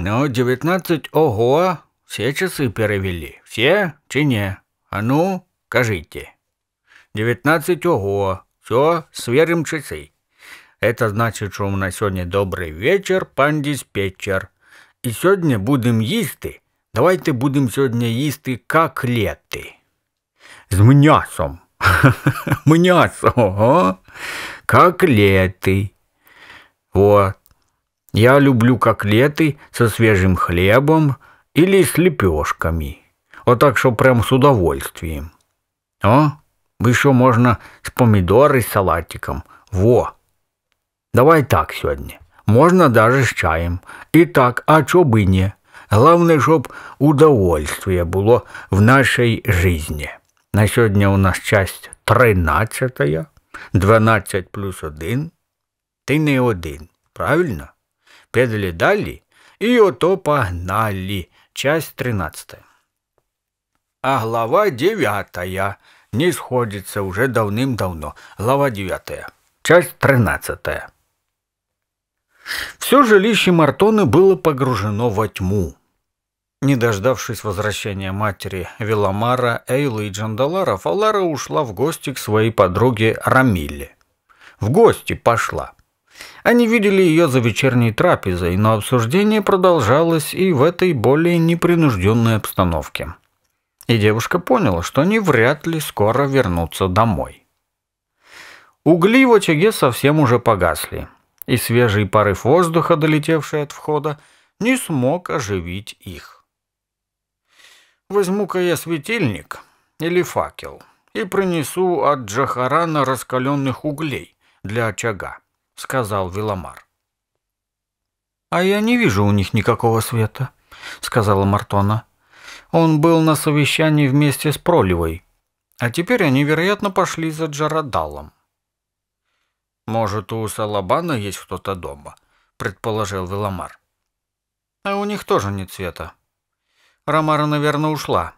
«Ну, девятнадцать, ого! Все часы перевели. Все чи не? А ну, кажите». «Девятнадцать, ого! Все, сверим часы». Это значит, что у нас сегодня добрый вечер, пан диспетчер. И сегодня будем есть. Давайте будем сегодня їсти котлеты. С м'ясом. М'ясо, ого. А? Котлеты. Вот. Я люблю котлеты со свежим хлебом или с лепешками. Вот так, что прям с удовольствием. О, еще можно с помидоры с салатиком. Во! Давай так сегодня. Можно даже с чаем. И так, а чё бы не. Главное, чтоб удовольствие было в нашей жизни. На сегодня у нас часть тринадцатая, 12 плюс один. Ты не один, правильно? педали дали и ото погнали. Часть 13. А глава 9 не сходится уже давным-давно. Глава 9. Часть 13. Все жилище Мартоны было погружено во тьму. Не дождавшись возвращения матери Веломара, Эйлы и Джандалара, Фалара ушла в гости к своей подруге Рамилле. В гости пошла. Они видели ее за вечерней трапезой, но обсуждение продолжалось и в этой более непринужденной обстановке. И девушка поняла, что они вряд ли скоро вернутся домой. Угли в очаге совсем уже погасли, и свежий порыв воздуха, долетевший от входа, не смог оживить их. «Возьму-ка я светильник или факел и принесу от Джахарана раскаленных углей для очага», сказал Веломар. «А я не вижу у них никакого света», — сказала Мартона. «Он был на совещании вместе с Проливой, а теперь они, вероятно, пошли за Джарадалом». «Может, у Салабана есть кто-то дома», — предположил Веломар. «А у них тоже нет света. Ромара, наверное, ушла,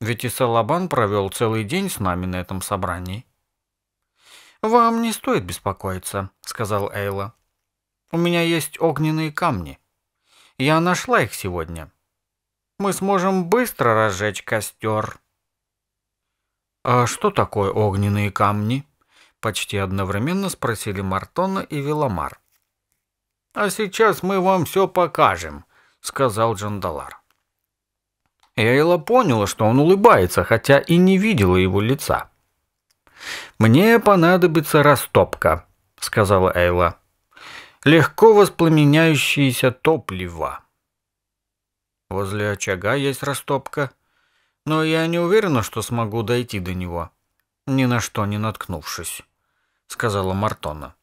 ведь и Салабан провел целый день с нами на этом собрании». «Вам не стоит беспокоиться», — сказал Эйла. «У меня есть огненные камни. Я нашла их сегодня. Мы сможем быстро разжечь костер». «А что такое огненные камни?» — почти одновременно спросили Мартона и Веломар. «А сейчас мы вам все покажем», — сказал Джандалар. Эйла поняла, что он улыбается, хотя и не видела его лица. «Мне понадобится растопка», — сказала Эйла. «Легко воспламеняющееся топливо». «Возле очага есть растопка, но я не уверена, что смогу дойти до него, ни на что не наткнувшись», — сказала Мартона.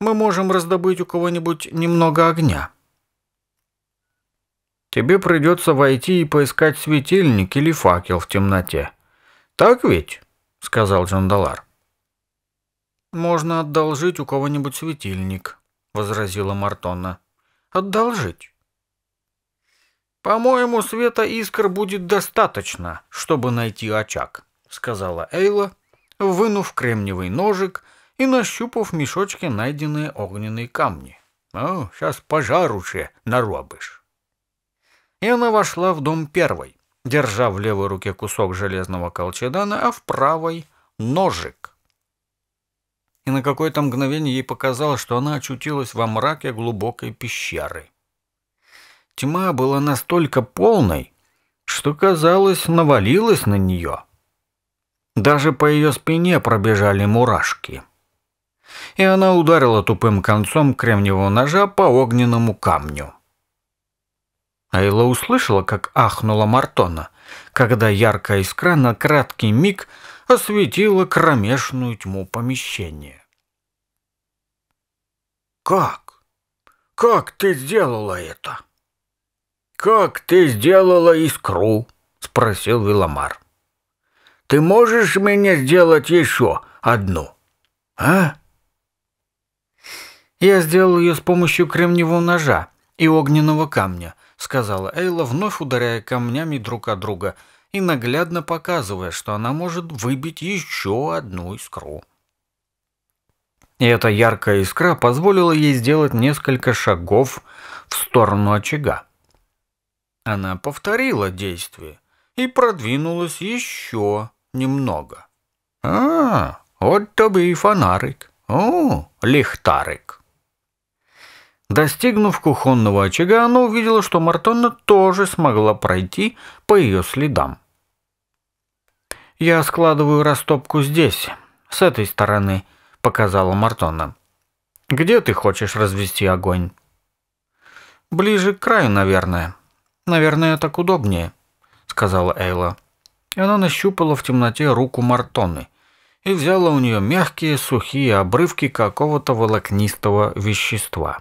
«Мы можем раздобыть у кого-нибудь немного огня». Тебе придется войти и поискать светильник или факел в темноте. Так ведь? сказал Джон Далар. «Можно одолжить у кого-нибудь светильник», — возразила Мартона. «Одолжить». «По-моему, света искр будет достаточно, чтобы найти очаг», — сказала Эйла, вынув кремниевый ножик и нащупав в мешочке найденные огненные камни. «О, сейчас пожару же наробишь». И она вошла в дом первой держа в левой руке кусок железного колчедана, а в правой — ножик. И на какое-то мгновение ей показалось, что она очутилась во мраке глубокой пещеры. Тьма была настолько полной, что, казалось, навалилась на нее. Даже по ее спине пробежали мурашки. И она ударила тупым концом кремниевого ножа по огненному камню. Айла услышала, как ахнула Мартона, когда яркая искра на краткий миг осветила кромешную тьму помещения. «Как? Как ты сделала это?» «Как ты сделала искру?» — спросил Виламар. «Ты можешь мне сделать еще одну, а?» Я сделал ее с помощью кремниевого ножа и огненного камня, сказала Эйла, вновь ударяя камнями друг от друга и наглядно показывая, что она может выбить еще одну искру. И эта яркая искра позволила ей сделать несколько шагов в сторону очага. Она повторила действие и продвинулась еще немного. «А, вот тебе и фонарик. О, лихтарик». Достигнув кухонного очага, она увидела, что Мартонна тоже смогла пройти по ее следам. «Я складываю растопку здесь, с этой стороны», — показала Мартонна. «Где ты хочешь развести огонь?» «Ближе к краю, наверное. Наверное, так удобнее», — сказала Эйла. И она нащупала в темноте руку Мартонны и взяла у нее мягкие сухие обрывки какого-то волокнистого вещества.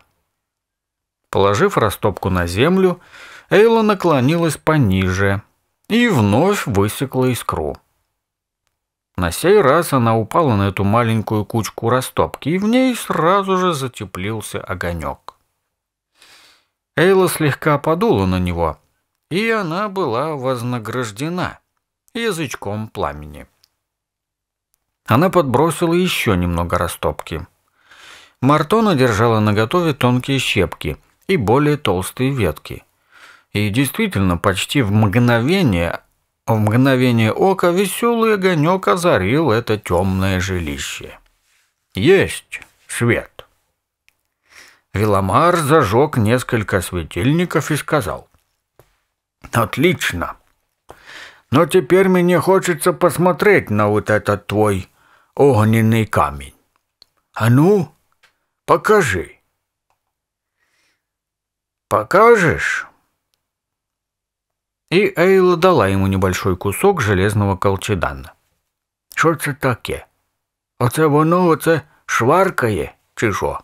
Положив растопку на землю, Эйла наклонилась пониже и вновь высекла искру. На сей раз она упала на эту маленькую кучку растопки, и в ней сразу же затеплился огонек. Эйла слегка подула на него, и она была вознаграждена язычком пламени. Она подбросила еще немного растопки. Мартона держала наготове тонкие щепки — и более толстые ветки. И действительно, почти в мгновение, в мгновение ока веселый огонек озарил это темное жилище. Есть свет. Веломар зажег несколько светильников и сказал. «Отлично! Но теперь мне хочется посмотреть на вот этот твой огненный камень. А ну, покажи!» «Покажешь?» И Эйла дала ему небольшой кусок железного колчедана. Что это таке? Оце воно оце шваркає, чи шо?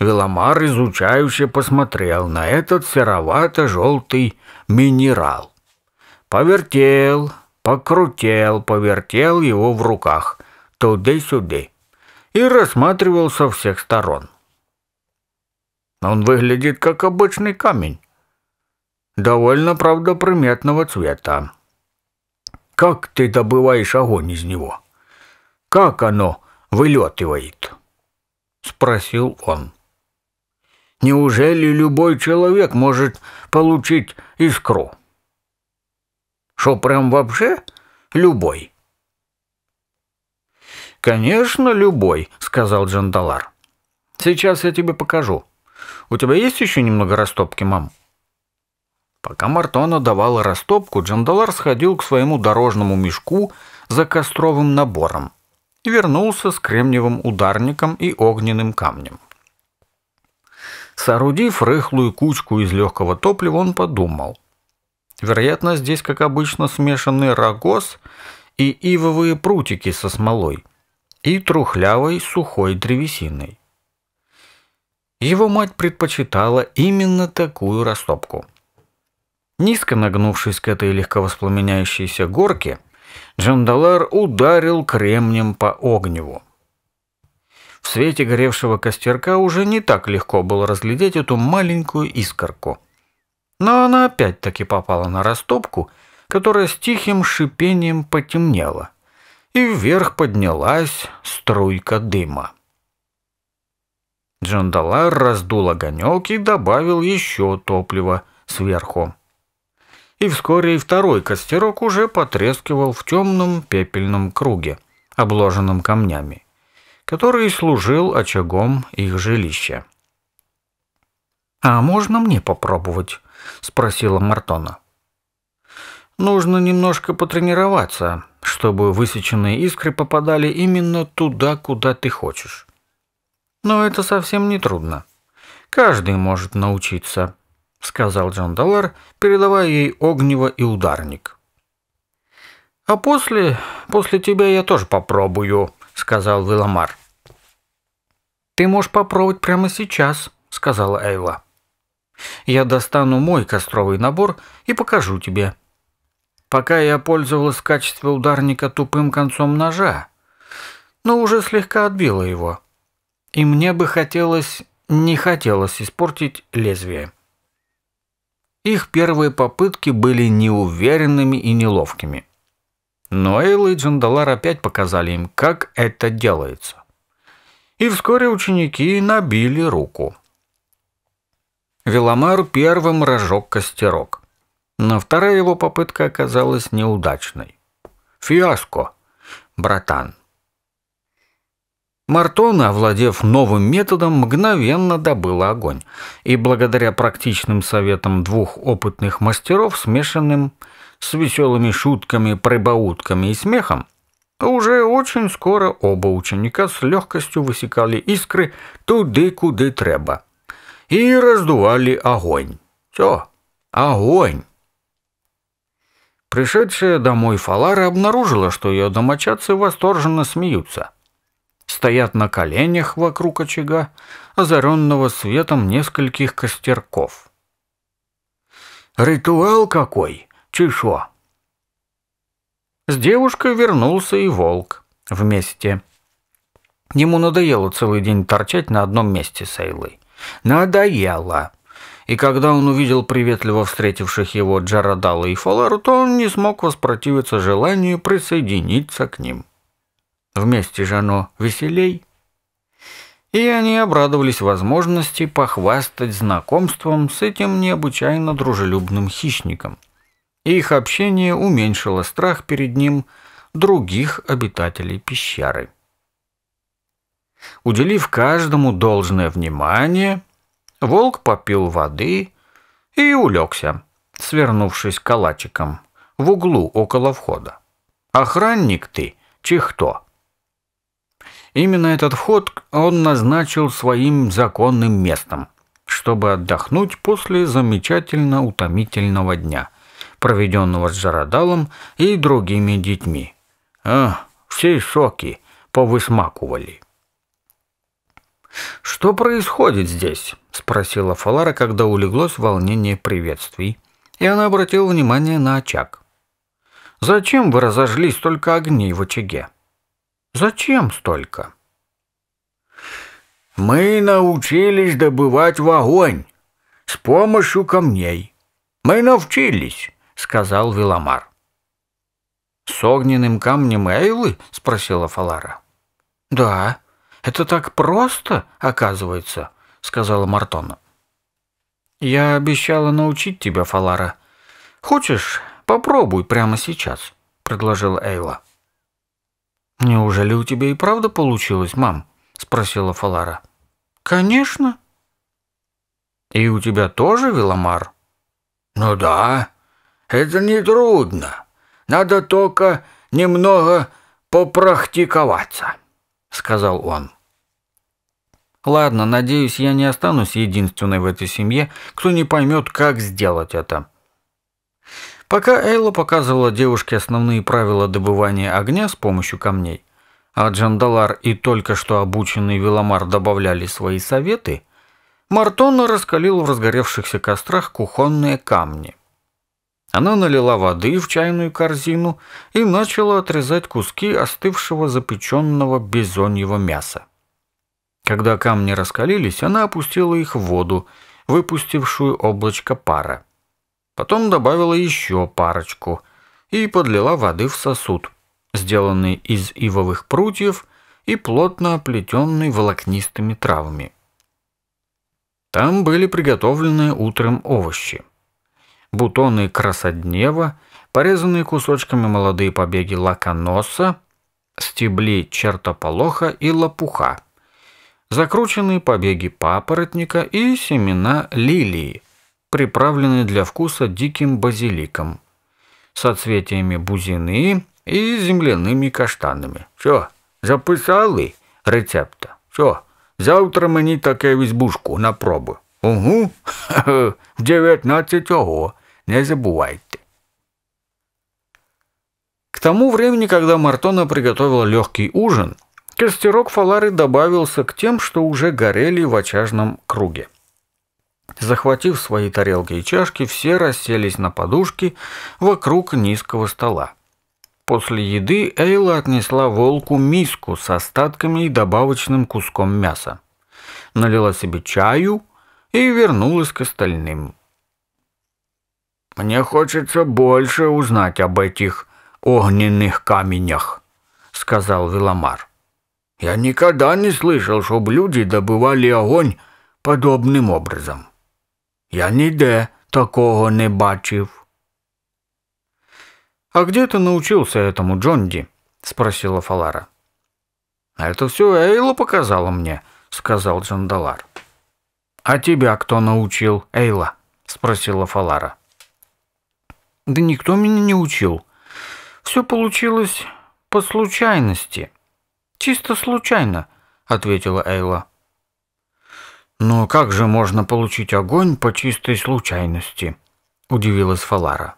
Веломар изучающе посмотрел на этот серовато-желтый минерал. Повертел, покрутел, повертел его в руках, туда-сюда, и рассматривал со всех сторон. Он выглядит как обычный камень. Довольно, правда, приметного цвета. Как ты добываешь огонь из него? Как оно вылетывает? Спросил он. Неужели любой человек может получить искру? Что прям вообще любой? Конечно, любой, сказал Джандалар. Сейчас я тебе покажу. У тебя есть еще немного растопки, мам?» Пока Мартона давала растопку, Джандалар сходил к своему дорожному мешку за костровым набором и вернулся с кремниевым ударником и огненным камнем. Соорудив рыхлую кучку из легкого топлива, он подумал. Вероятно, здесь, как обычно, смешаны рогоз и ивовые прутики со смолой и трухлявой сухой древесиной его мать предпочитала именно такую растопку. Низко нагнувшись к этой легковоспламеняющейся горке, Джандалар ударил кремнем по огневу. В свете горевшего костерка уже не так легко было разглядеть эту маленькую искорку. Но она опять-таки попала на растопку, которая с тихим шипением потемнела, и вверх поднялась струйка дыма. Джандалар раздул огонек и добавил еще топлива сверху. И вскоре и второй костерок уже потрескивал в темном пепельном круге, обложенном камнями, который служил очагом их жилища. «А можно мне попробовать?» – спросила Мартона. «Нужно немножко потренироваться, чтобы высеченные искры попадали именно туда, куда ты хочешь. Но это совсем не трудно. Каждый может научиться, сказал Джон Даллар, передавая ей огнево и ударник. А после, после тебя я тоже попробую, сказал Веломар. Ты можешь попробовать прямо сейчас, сказала Эйла. Я достану мой костровый набор и покажу тебе. Пока я пользовалась в качестве ударника тупым концом ножа, но уже слегка отбила его и мне бы хотелось, не хотелось испортить лезвие. Их первые попытки были неуверенными и неловкими. Но Эйла и Джандалар опять показали им, как это делается. И вскоре ученики набили руку. Веломар первым разжег костерок. Но вторая его попытка оказалась неудачной. «Фиаско, братан!» Мартона, овладев новым методом, мгновенно добыла огонь. И благодаря практичным советам двух опытных мастеров, смешанным с веселыми шутками, прибаутками и смехом, уже очень скоро оба ученика с легкостью высекали искры туды, куды треба. И раздували огонь. Все, огонь. Пришедшая домой Фалара обнаружила, что ее домочадцы восторженно смеются – стоят на коленях вокруг очага, озаренного светом нескольких костерков. «Ритуал какой! Чешо!» С девушкой вернулся и волк вместе. Ему надоело целый день торчать на одном месте с Эйлой. Надоело. И когда он увидел приветливо встретивших его Джарадала и Фалару, то он не смог воспротивиться желанию присоединиться к ним. Вместе же оно веселей. И они обрадовались возможности похвастать знакомством с этим необычайно дружелюбным хищником. их общение уменьшило страх перед ним других обитателей пещеры. Уделив каждому должное внимание, волк попил воды и улегся, свернувшись калачиком в углу около входа. «Охранник ты, чихто!» Именно этот вход он назначил своим законным местом, чтобы отдохнуть после замечательно утомительного дня, проведенного с Жарадалом и другими детьми. А, все соки повысмакивали. «Что происходит здесь?» – спросила Фалара, когда улеглось волнение приветствий. И она обратила внимание на очаг. «Зачем вы разожгли столько огней в очаге?» Зачем столько? Мы научились добывать в огонь с помощью камней. Мы научились, сказал Веломар. С огненным камнем Эйлы? спросила Фалара. Да, это так просто, оказывается, сказала Мартона. Я обещала научить тебя, Фалара. Хочешь, попробуй прямо сейчас, предложила Эйла. «Неужели у тебя и правда получилось, мам?» – спросила Фалара. «Конечно». «И у тебя тоже веломар?» «Ну да, это не трудно. Надо только немного попрактиковаться», — сказал он. «Ладно, надеюсь, я не останусь единственной в этой семье, кто не поймет, как сделать это», Пока Эйла показывала девушке основные правила добывания огня с помощью камней, а Джандалар и только что обученный Веломар добавляли свои советы, Мартон раскалил в разгоревшихся кострах кухонные камни. Она налила воды в чайную корзину и начала отрезать куски остывшего запеченного бизоньего мяса. Когда камни раскалились, она опустила их в воду, выпустившую облачко пара. Потом добавила еще парочку и подлила воды в сосуд, сделанный из ивовых прутьев и плотно оплетенный волокнистыми травами. Там были приготовлены утром овощи. Бутоны красоднева, порезанные кусочками молодые побеги лаконоса, стебли чертополоха и лопуха, закрученные побеги папоротника и семена лилии – приправленный для вкуса диким базиликом, соцветиями бузины и земляными каштанами. Все, записали рецепта. Все, завтра мне таке в избушку на пробу. Угу, в 19 го не забывайте. К тому времени, когда Мартона приготовила легкий ужин, костерок Фалары добавился к тем, что уже горели в очажном круге. Захватив свои тарелки и чашки, все расселись на подушке вокруг низкого стола. После еды Эйла отнесла волку миску с остатками и добавочным куском мяса. Налила себе чаю и вернулась к остальным. «Мне хочется больше узнать об этих огненных каменях», — сказал Веломар. «Я никогда не слышал, чтобы люди добывали огонь подобным образом». Я ніде такого не бачив. «А где ты научился этому, Джонди?» – спросила Фалара. «Это все Эйла показала мне», – сказал Джандалар. «А тебя кто научил, Эйла?» – спросила Фалара. «Да никто меня не учил. Все получилось по случайности. Чисто случайно», – ответила Эйла. «Но как же можно получить огонь по чистой случайности?» – удивилась Фалара.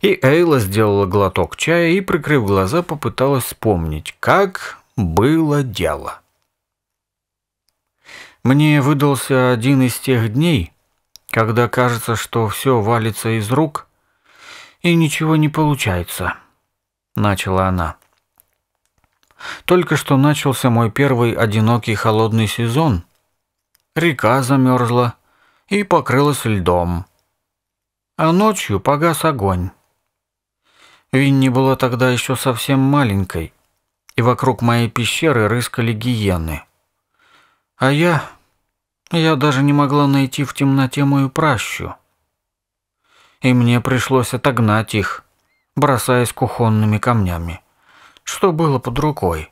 И Эйла сделала глоток чая и, прикрыв глаза, попыталась вспомнить, как было дело. Мне выдался один из тех дней, когда кажется, что все валится из рук и ничего не получается, начала она. Только что начался мой первый одинокий холодный сезон, река замерзла и покрылась льдом. А ночью погас огонь. Винни была тогда еще совсем маленькой, и вокруг моей пещеры рыскали гиены. А я... я даже не могла найти в темноте мою пращу. И мне пришлось отогнать их, бросаясь кухонными камнями, что было под рукой.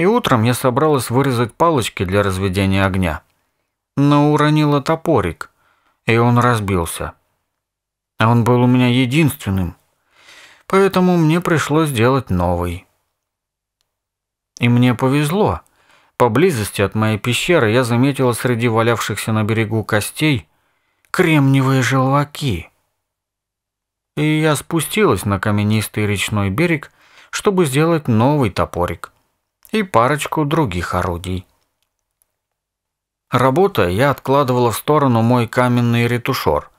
И утром я собралась вырезать палочки для разведения огня. Но уронила топорик, и он разбился. А он был у меня единственным. Поэтому мне пришлось сделать новый. И мне повезло. Поблизости от моей пещеры я заметила среди валявшихся на берегу костей кремниевые желваки. И я спустилась на каменистый речной берег, чтобы сделать новый топорик и парочку других орудий. Работая, я откладывала в сторону мой каменный ретушер,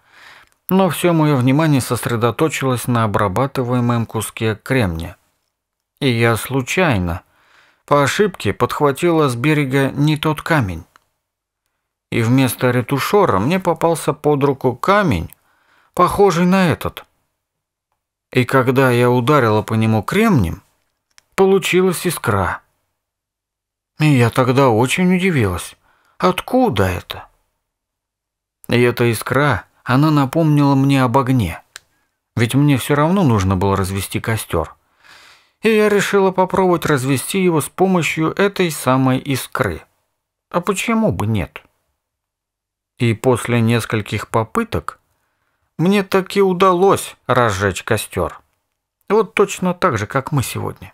но все мое внимание сосредоточилось на обрабатываемом куске кремния. И я случайно, по ошибке, подхватила с берега не тот камень. И вместо ретушера мне попался под руку камень, похожий на этот. И когда я ударила по нему кремнем, получилась искра. И я тогда очень удивилась. Откуда это? И эта искра, она напомнила мне об огне. Ведь мне все равно нужно было развести костер. И я решила попробовать развести его с помощью этой самой искры. А почему бы нет? И после нескольких попыток мне таки удалось разжечь костер. Вот точно так же, как мы сегодня.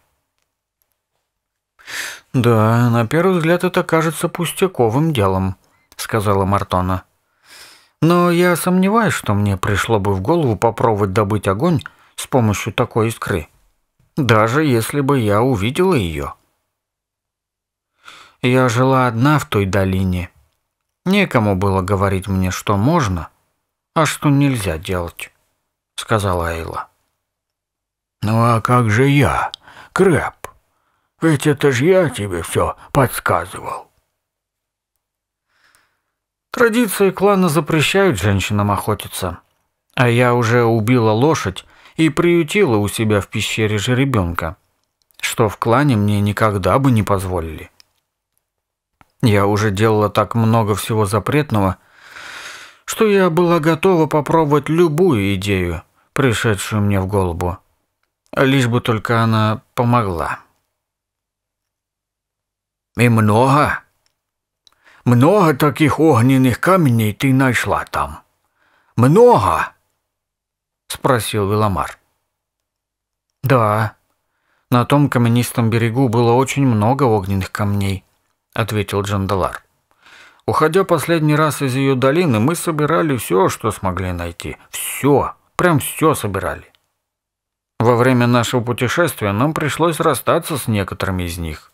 «Да, на первый взгляд это кажется пустяковым делом», — сказала Мартона. «Но я сомневаюсь, что мне пришло бы в голову попробовать добыть огонь с помощью такой искры, даже если бы я увидела ее». Я жила одна в той долине. Некому было говорить мне, что можно, а что нельзя делать, — сказала Эйла. «Ну а как же я, Крэп?» Ведь это ж я тебе все подсказывал. Традиции клана запрещают женщинам охотиться. А я уже убила лошадь и приютила у себя в пещере жеребенка, что в клане мне никогда бы не позволили. Я уже делала так много всего запретного, что я была готова попробовать любую идею, пришедшую мне в голову, лишь бы только она помогла. И много. Много таких огненных камней ты нашла там. Много? Спросил Веломар. Да. На том каменистом берегу было очень много огненных камней, ответил Джандалар. Уходя последний раз из ее долины, мы собирали все, что смогли найти. Все, прям все собирали. Во время нашего путешествия нам пришлось расстаться с некоторыми из них.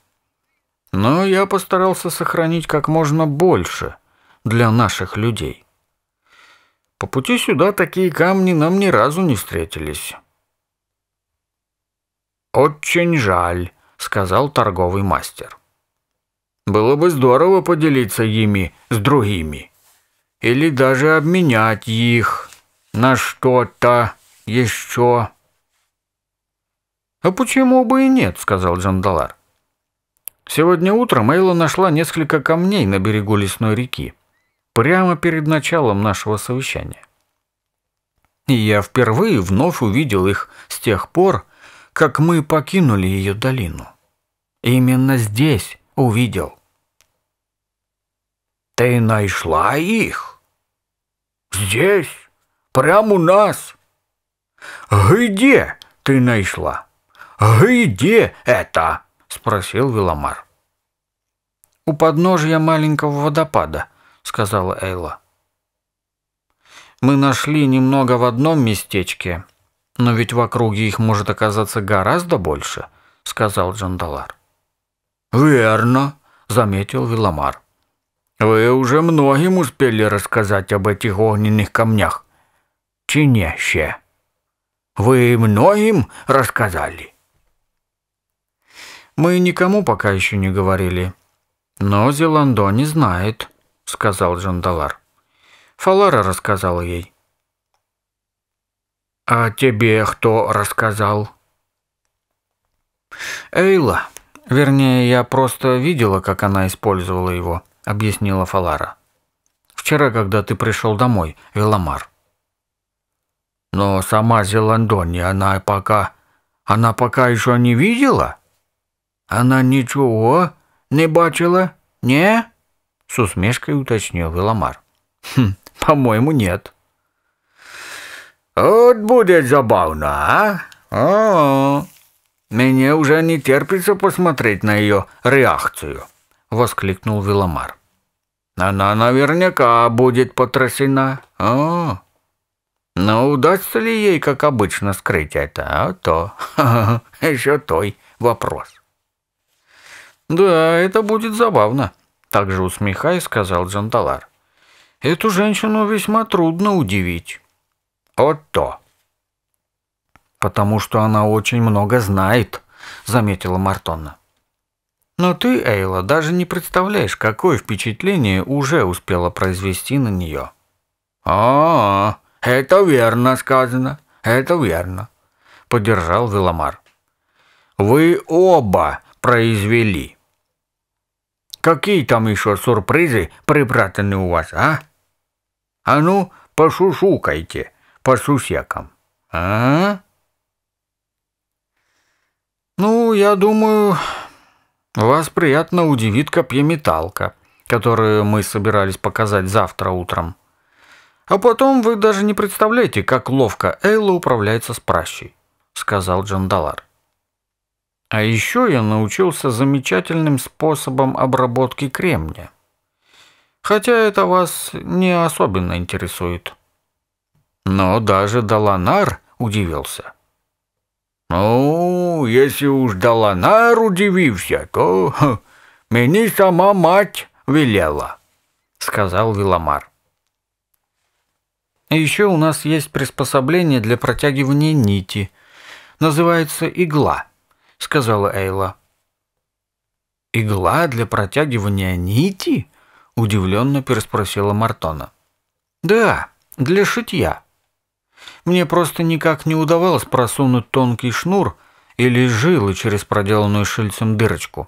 Но я постарался сохранить как можно больше для наших людей. По пути сюда такие камни нам ни разу не встретились. «Очень жаль», — сказал торговый мастер. «Было бы здорово поделиться ими с другими. Или даже обменять их на что-то еще». «А почему бы и нет?» — сказал Джандалар. Сегодня утром Эйла нашла несколько камней на берегу лесной реки, прямо перед началом нашего совещания. И я впервые вновь увидел их с тех пор, как мы покинули ее долину. Именно здесь увидел. «Ты нашла их? Здесь? Прямо у нас? Где ты нашла? Где это?» спросил Веломар. У подножья маленького водопада, сказала Эйла. Мы нашли немного в одном местечке, но ведь в округе их может оказаться гораздо больше, сказал Джандалар. Верно, заметил Веломар. Вы уже многим успели рассказать об этих огненных камнях. Чиняще. Вы многим рассказали. Мы никому пока еще не говорили». «Но Зеландо не знает», — сказал Джандалар. Фалара рассказала ей. «А тебе кто рассказал?» «Эйла. Вернее, я просто видела, как она использовала его», — объяснила Фалара. «Вчера, когда ты пришел домой, Веломар». «Но сама Зеландони, она пока... Она пока еще не видела?» Она ничего не бачила? Не? С усмешкой уточнил Веломар. Хм, по-моему, нет. Вот будет забавно, а? О, -о, -о. мне уже не терпится посмотреть на ее реакцию, воскликнул Веломар. Она наверняка будет потрясена. О, -о. Но удастся ли ей, как обычно, скрыть это, а то еще той вопрос. «Да, это будет забавно», — также усмехаясь, сказал Джандалар. «Эту женщину весьма трудно удивить». «Вот то!» «Потому что она очень много знает», — заметила Мартонна. «Но ты, Эйла, даже не представляешь, какое впечатление уже успела произвести на нее». «А, -а это верно сказано, это верно», — поддержал Веломар. «Вы оба произвели. Какие там еще сюрпризы припрятаны у вас, а? А ну, пошушукайте по сусекам, а? Ну, я думаю, вас приятно удивит копьеметалка, которую мы собирались показать завтра утром. А потом вы даже не представляете, как ловко Эйла управляется с пращей, сказал Джандалар. А еще я научился замечательным способом обработки кремния. Хотя это вас не особенно интересует. Но даже Даланар удивился. «Ну, если уж Даланар удивился, то ха, мне сама мать велела», — сказал Виламар. «Еще у нас есть приспособление для протягивания нити. Называется игла» сказала Эйла. «Игла для протягивания нити?» – удивленно переспросила Мартона. «Да, для шитья. Мне просто никак не удавалось просунуть тонкий шнур или жилы через проделанную шильцем дырочку.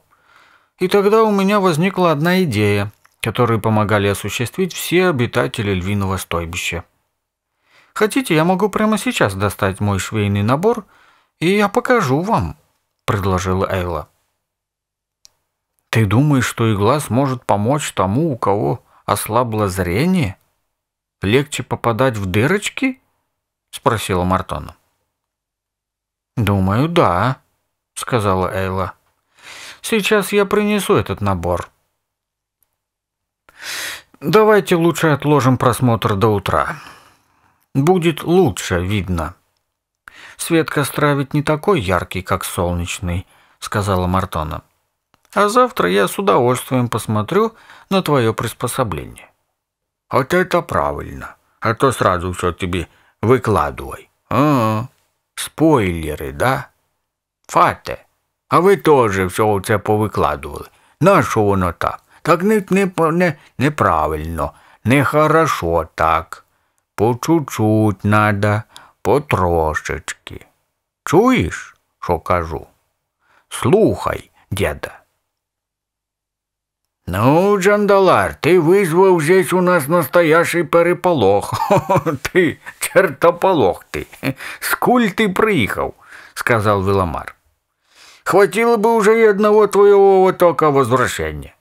И тогда у меня возникла одна идея, которой помогали осуществить все обитатели львиного стойбища. Хотите, я могу прямо сейчас достать мой швейный набор, и я покажу вам» предложила Эйла. «Ты думаешь, что игла сможет помочь тому, у кого ослабло зрение? Легче попадать в дырочки?» — спросила Мартон. «Думаю, да», — сказала Эйла. «Сейчас я принесу этот набор». «Давайте лучше отложим просмотр до утра. Будет лучше видно», Свет костра ведь не такой яркий, как солнечный», — сказала Мартона. «А завтра я с удовольствием посмотрю на твое приспособление». «Вот это правильно, а то сразу все тебе выкладывай». А -а. «Спойлеры, да?» «Фате, а вы тоже все це повыкладывали. Нашу воно так? Так не, не, не, неправильно, нехорошо так. По чуть-чуть надо, потрошечки. Чуєш, що кажу? Слухай, діда. Ну, Джандалар, ти визвав здесь у нас настоящий переполох. Хо ти, чертополох ти. Скуль ти приїхав, сказал Веломар. Хватило бы уже и одного твоего потока возвращения.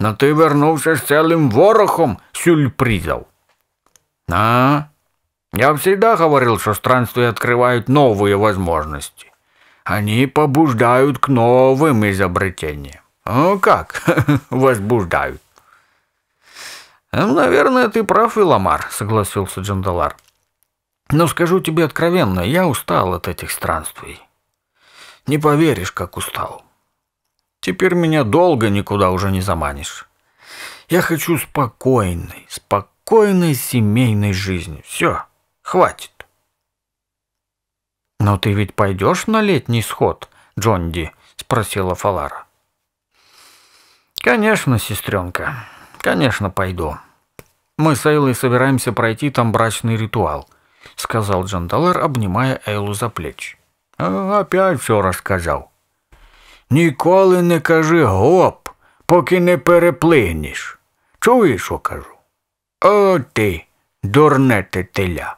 Но ну, ты вернулся с целым ворохом сюрпризов. А, я всегда говорил, что странствия открывают новые возможности. Они побуждают к новым изобретениям. Ну как? Возбуждают. «Наверное, ты прав, Иламар», — согласился Джандалар. «Но скажу тебе откровенно, я устал от этих странствий. Не поверишь, как устал. Теперь меня долго никуда уже не заманишь. Я хочу спокойной, спокойной семейной жизни. Все». Хватит. «Но ты ведь пойдешь на летний сход, Джонди?» – спросила Фалара. «Конечно, сестренка, конечно пойду. Мы с Эйлой собираемся пройти там брачный ритуал», – сказал Джандалер, обнимая Эйлу за плечи. «А, «Опять все рассказал». «Ніколи не кажи гоп, поки не переплинеш. Чуєш, що кажу? О ти, дурне тетеля!»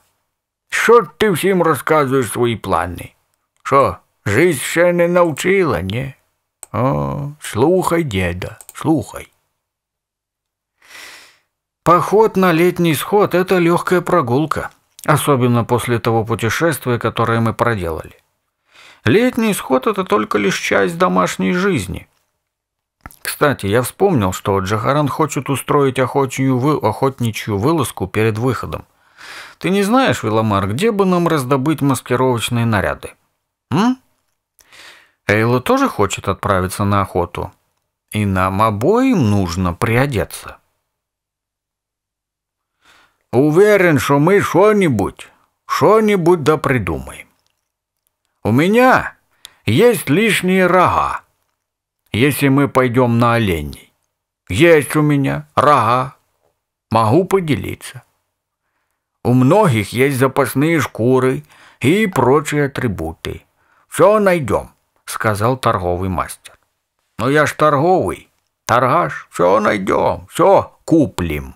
Що ти всім розказуєш свої плани? Що, жизнь ще не навчила, ні? О, слухай, деда, слухай. Поход на летний сход – это легкая прогулка, особенно после того путешествия, которое мы проделали. Летний сход – это только лишь часть домашней жизни. Кстати, я вспомнил, что Джахаран хочет устроить охотничью, вы... охотничью вылазку перед выходом – ты не знаешь, Веломар, где бы нам раздобыть маскировочные наряды? М? Эйла тоже хочет отправиться на охоту. И нам обоим нужно приодеться. Уверен, что мы что-нибудь, что-нибудь да придумаем. У меня есть лишние рога, если мы пойдем на оленей. Есть у меня рога, могу поделиться. У многих есть запасные шкуры и прочие атрибуты. Все найдем, сказал торговый мастер. Но я ж торговый, торгаш, все найдем, все куплим.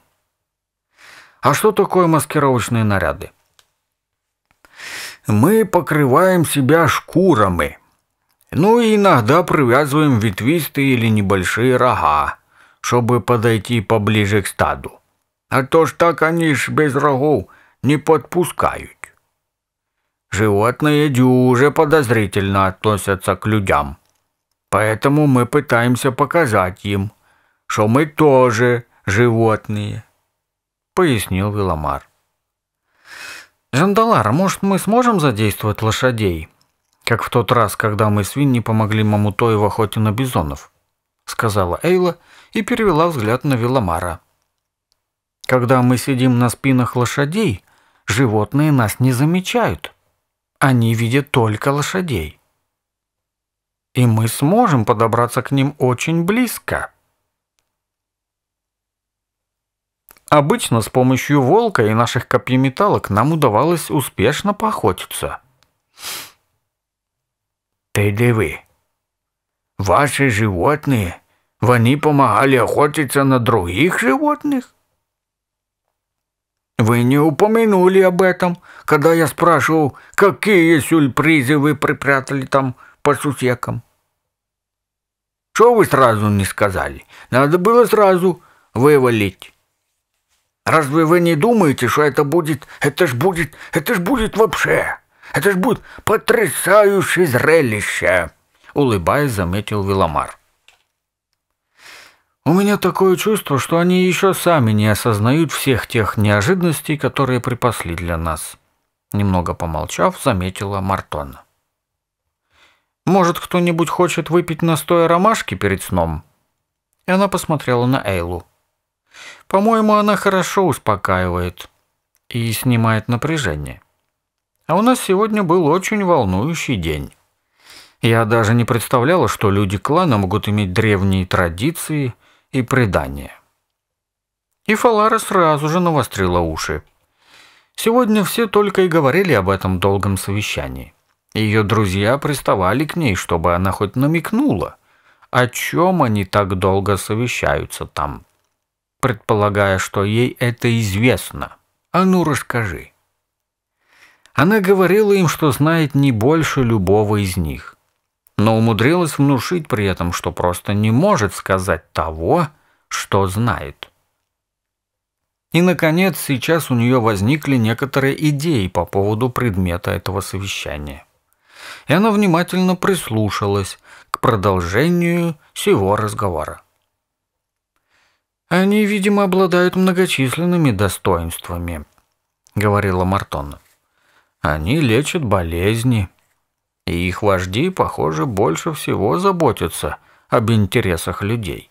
А что такое маскировочные наряды? Мы покрываем себя шкурами, ну и иногда привязываем ветвистые или небольшие рога, чтобы подойти поближе к стаду. А то ж так они ж без рогов не подпускают. Животные дюже подозрительно относятся к людям. Поэтому мы пытаемся показать им, что мы тоже животные, пояснил Виламар. Жандалар, может, мы сможем задействовать лошадей? Как в тот раз, когда мы с Винни помогли Мамутою в охоте на бизонов, сказала Эйла и перевела взгляд на Виламара. Когда мы сидим на спинах лошадей, животные нас не замечают. Они видят только лошадей. И мы сможем подобраться к ним очень близко. Обычно с помощью волка и наших копьеметалок нам удавалось успешно поохотиться. Ты дивы. Ваши животные, они помогали охотиться на других животных? Вы не упомянули об этом, когда я спрашивал, какие сюрпризы вы припрятали там по сусекам. Что вы сразу не сказали? Надо было сразу вывалить. Разве вы не думаете, что это будет, это ж будет, это ж будет вообще, это ж будет потрясающее зрелище?» Улыбаясь, заметил Веломар. У меня такое чувство, что они еще сами не осознают всех тех неожиданностей, которые припасли для нас. Немного помолчав, заметила Мартон. «Может, кто-нибудь хочет выпить настоя ромашки перед сном?» И она посмотрела на Эйлу. «По-моему, она хорошо успокаивает и снимает напряжение. А у нас сегодня был очень волнующий день. Я даже не представляла, что люди клана могут иметь древние традиции – и предания. И Фалара сразу же навострила уши. Сегодня все только и говорили об этом долгом совещании. Ее друзья приставали к ней, чтобы она хоть намекнула, о чем они так долго совещаются там, предполагая, что ей это известно. А ну расскажи. Она говорила им, что знает не больше любого из них но умудрилась внушить при этом, что просто не может сказать того, что знает. И, наконец, сейчас у нее возникли некоторые идеи по поводу предмета этого совещания. И она внимательно прислушалась к продолжению всего разговора. «Они, видимо, обладают многочисленными достоинствами», — говорила Мартон. «Они лечат болезни, и их вожди, похоже, больше всего заботятся об интересах людей.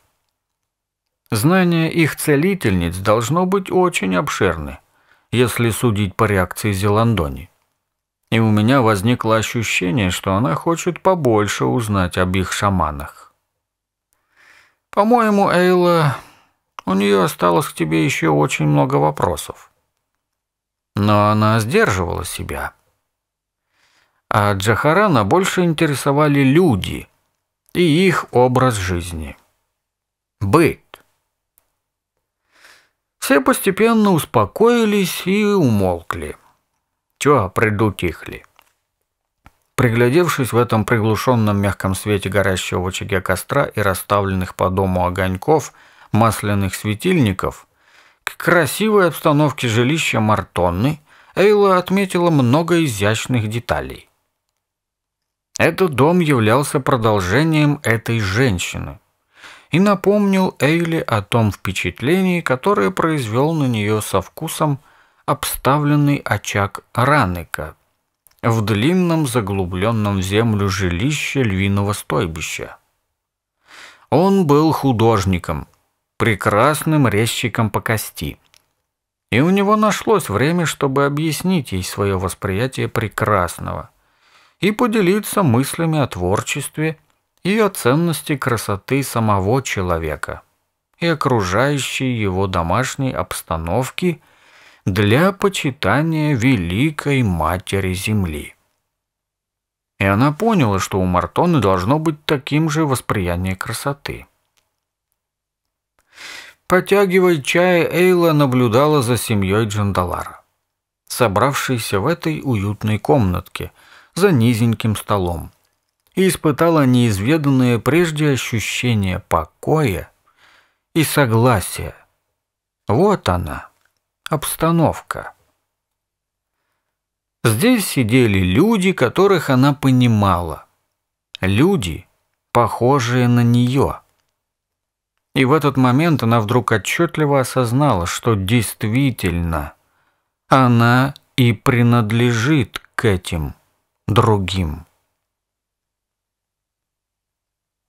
Знание их целительниц должно быть очень обширны, если судить по реакции Зеландони. И у меня возникло ощущение, что она хочет побольше узнать об их шаманах. «По-моему, Эйла, у нее осталось к тебе еще очень много вопросов». Но она сдерживала себя – а Джахарана больше интересовали люди и их образ жизни. Быт. Все постепенно успокоились и умолкли. Чё, придутихли. Приглядевшись в этом приглушенном мягком свете горящего в очаге костра и расставленных по дому огоньков, масляных светильников, к красивой обстановке жилища Мартонны Эйла отметила много изящных деталей. Этот дом являлся продолжением этой женщины и напомнил Эйли о том впечатлении, которое произвел на нее со вкусом обставленный очаг Раныка в длинном заглубленном в землю жилище львиного стойбища. Он был художником, прекрасным резчиком по кости. И у него нашлось время, чтобы объяснить ей свое восприятие прекрасного и поделиться мыслями о творчестве и о ценности красоты самого человека и окружающей его домашней обстановки для почитания Великой Матери Земли. И она поняла, что у Мартона должно быть таким же восприятие красоты. Потягивая чай, Эйла наблюдала за семьей Джандалара, собравшейся в этой уютной комнатке – за низеньким столом и испытала неизведанное прежде ощущение покоя и согласия. Вот она, обстановка. Здесь сидели люди, которых она понимала. Люди, похожие на нее. И в этот момент она вдруг отчетливо осознала, что действительно она и принадлежит к этим другим.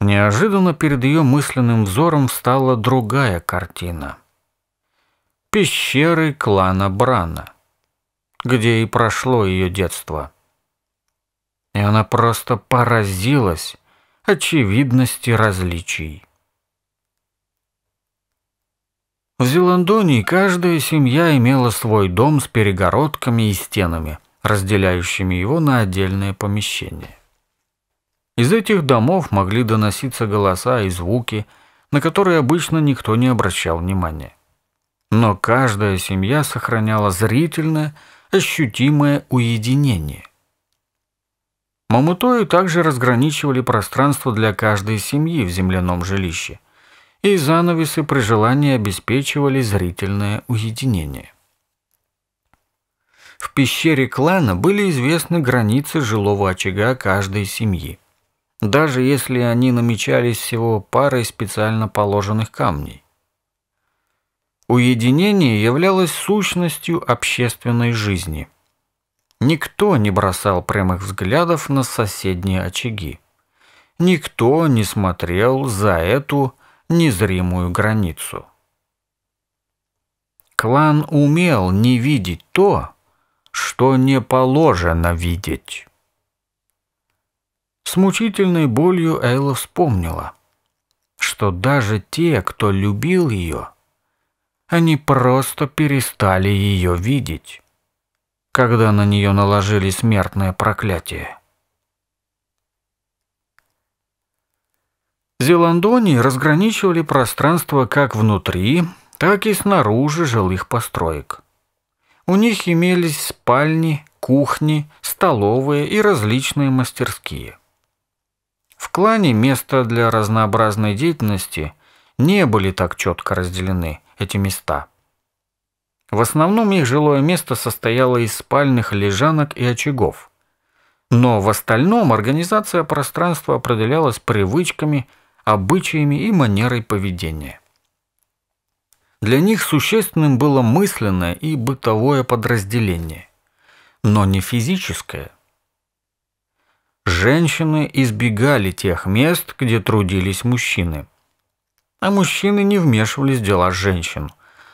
Неожиданно перед ее мысленным взором стала другая картина. Пещеры клана Брана, где и прошло ее детство. И она просто поразилась очевидности различий. В Зеландонии каждая семья имела свой дом с перегородками и стенами – разделяющими его на отдельные помещения. Из этих домов могли доноситься голоса и звуки, на которые обычно никто не обращал внимания. Но каждая семья сохраняла зрительное, ощутимое уединение. Мамутои также разграничивали пространство для каждой семьи в земляном жилище, и занавесы при желании обеспечивали зрительное уединение. В пещере клана были известны границы жилого очага каждой семьи, даже если они намечались всего парой специально положенных камней. Уединение являлось сущностью общественной жизни. Никто не бросал прямых взглядов на соседние очаги. Никто не смотрел за эту незримую границу. Клан умел не видеть то, что не положено видеть. С мучительной болью Элла вспомнила, что даже те, кто любил ее, они просто перестали ее видеть, когда на нее наложили смертное проклятие. Зеландонии разграничивали пространство как внутри, так и снаружи жилых построек. У них имелись спальни, кухни, столовые и различные мастерские. В клане места для разнообразной деятельности не были так четко разделены эти места. В основном их жилое место состояло из спальных лежанок и очагов. Но в остальном организация пространства определялась привычками, обычаями и манерой поведения. Для них существенным было мысленное и бытовое подразделение, но не физическое. Женщины избегали тех мест, где трудились мужчины. А мужчины не вмешивались в дела женщин,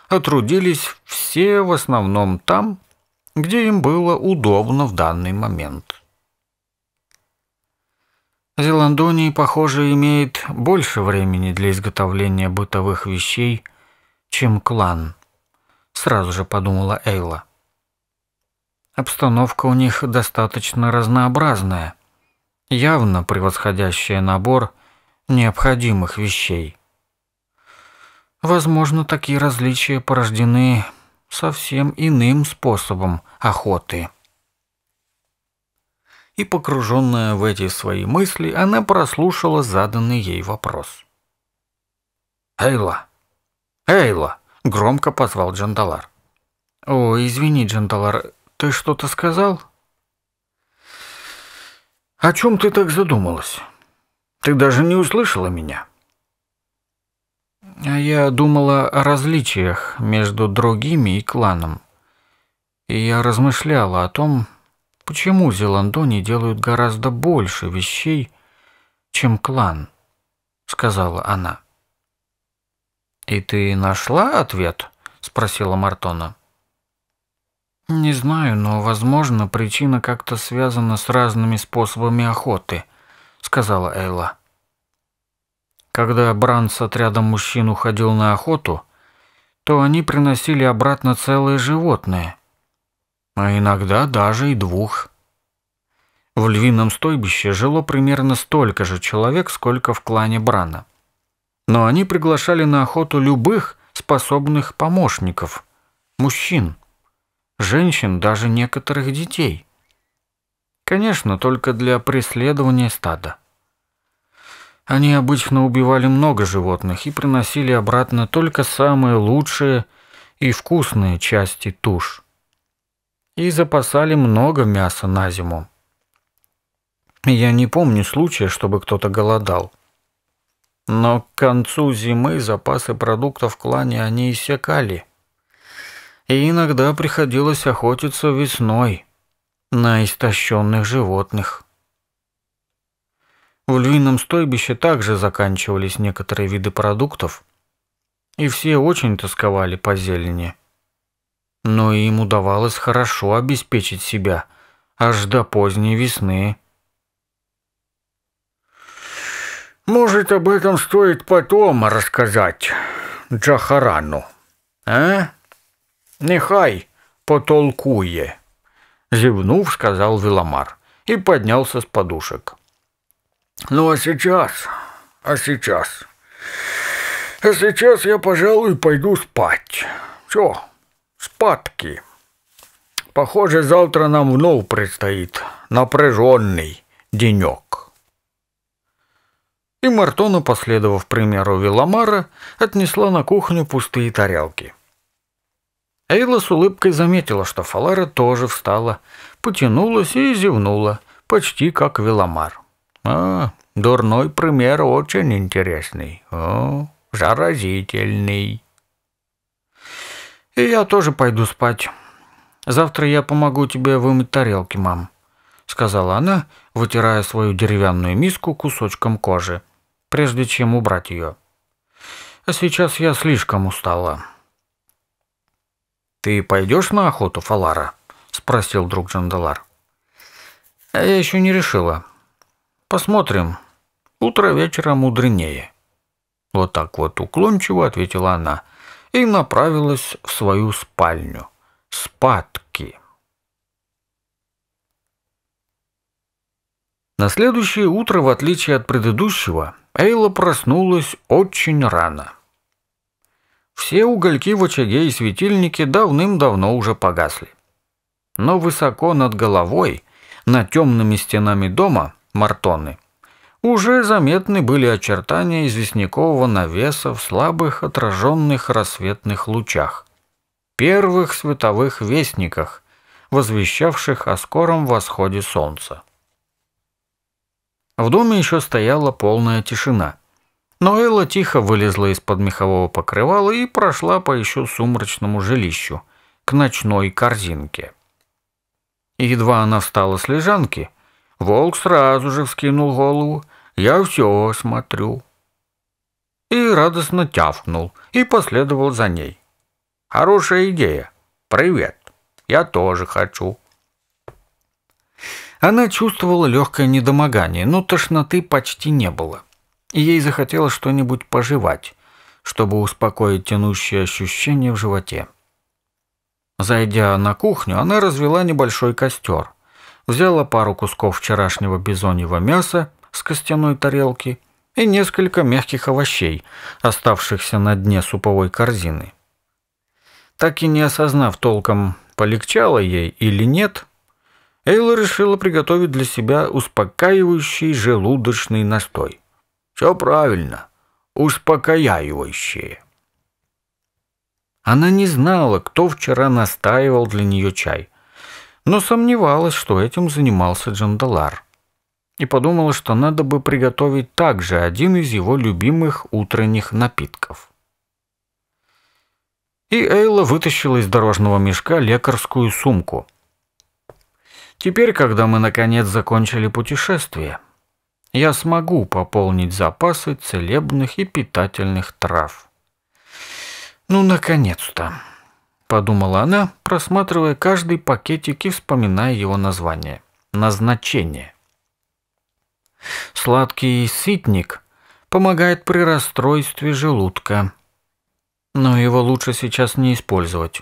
а трудились все в основном там, где им было удобно в данный момент. Зеландония, похоже, имеет больше времени для изготовления бытовых вещей – чем клан», — сразу же подумала Эйла. Обстановка у них достаточно разнообразная, явно превосходящая набор необходимых вещей. Возможно, такие различия порождены совсем иным способом охоты. И погруженная в эти свои мысли, она прослушала заданный ей вопрос. «Эйла, «Эйла!» – громко позвал Джандалар. «О, извини, Джандалар, ты что-то сказал?» «О чем ты так задумалась? Ты даже не услышала меня». А я думала о различиях между другими и кланом. И я размышляла о том, почему Зеландони делают гораздо больше вещей, чем клан, сказала она. «И ты нашла ответ?» – спросила Мартона. «Не знаю, но, возможно, причина как-то связана с разными способами охоты», – сказала Эйла. Когда Бран с отрядом мужчин уходил на охоту, то они приносили обратно целые животные, а иногда даже и двух. В львином стойбище жило примерно столько же человек, сколько в клане Брана но они приглашали на охоту любых способных помощников, мужчин, женщин, даже некоторых детей. Конечно, только для преследования стада. Они обычно убивали много животных и приносили обратно только самые лучшие и вкусные части туш. И запасали много мяса на зиму. Я не помню случая, чтобы кто-то голодал. Но к концу зимы запасы продуктов в клане они иссякали. И иногда приходилось охотиться весной на истощенных животных. В львином стойбище также заканчивались некоторые виды продуктов, и все очень тосковали по зелени. Но им удавалось хорошо обеспечить себя аж до поздней весны – Может, об этом стоит потом рассказать Джахарану. А? Нехай потолкуе, зевнув, сказал Виламар и поднялся с подушек. Ну а сейчас, а сейчас, а сейчас я, пожалуй, пойду спать. Все, спадки. Похоже, завтра нам вновь предстоит напряженный денек и Мартона, последовав примеру Веломара, отнесла на кухню пустые тарелки. Эйла с улыбкой заметила, что Фалара тоже встала, потянулась и зевнула, почти как Веломар. «А, дурной пример очень интересный. О, заразительный». «И я тоже пойду спать. Завтра я помогу тебе вымыть тарелки, мам», — сказала она, вытирая свою деревянную миску кусочком кожи прежде чем убрать ее. А сейчас я слишком устала. «Ты пойдешь на охоту, Фалара?» – спросил друг Джандалар. «А я еще не решила. Посмотрим. Утро вечера мудренее». Вот так вот уклончиво ответила она и направилась в свою спальню. Спадки. На следующее утро, в отличие от предыдущего, Эйла проснулась очень рано. Все угольки в очаге и светильнике давным-давно уже погасли. Но высоко над головой, над темными стенами дома, мартоны, уже заметны были очертания известнякового навеса в слабых отраженных рассветных лучах, первых световых вестниках, возвещавших о скором восходе солнца. В доме еще стояла полная тишина. Но Элла тихо вылезла из-под мехового покрывала и прошла по еще сумрачному жилищу, к ночной корзинке. едва она встала с лежанки, волк сразу же вскинул голову. «Я все смотрю». И радостно тявкнул, и последовал за ней. «Хорошая идея. Привет. Я тоже хочу». Она чувствовала легкое недомогание, но тошноты почти не было. ей захотелось что-нибудь пожевать, чтобы успокоить тянущие ощущения в животе. Зайдя на кухню, она развела небольшой костер. Взяла пару кусков вчерашнего бизоньего мяса с костяной тарелки и несколько мягких овощей, оставшихся на дне суповой корзины. Так и не осознав толком, полегчало ей или нет, Эйла решила приготовить для себя успокаивающий желудочный настой. Все правильно, успокаивающее. Она не знала, кто вчера настаивал для нее чай, но сомневалась, что этим занимался Джандалар, и подумала, что надо бы приготовить также один из его любимых утренних напитков. И Эйла вытащила из дорожного мешка лекарскую сумку, Теперь, когда мы наконец закончили путешествие, я смогу пополнить запасы целебных и питательных трав. Ну, наконец-то, подумала она, просматривая каждый пакетик и вспоминая его название, назначение. Сладкий ситник помогает при расстройстве желудка, но его лучше сейчас не использовать.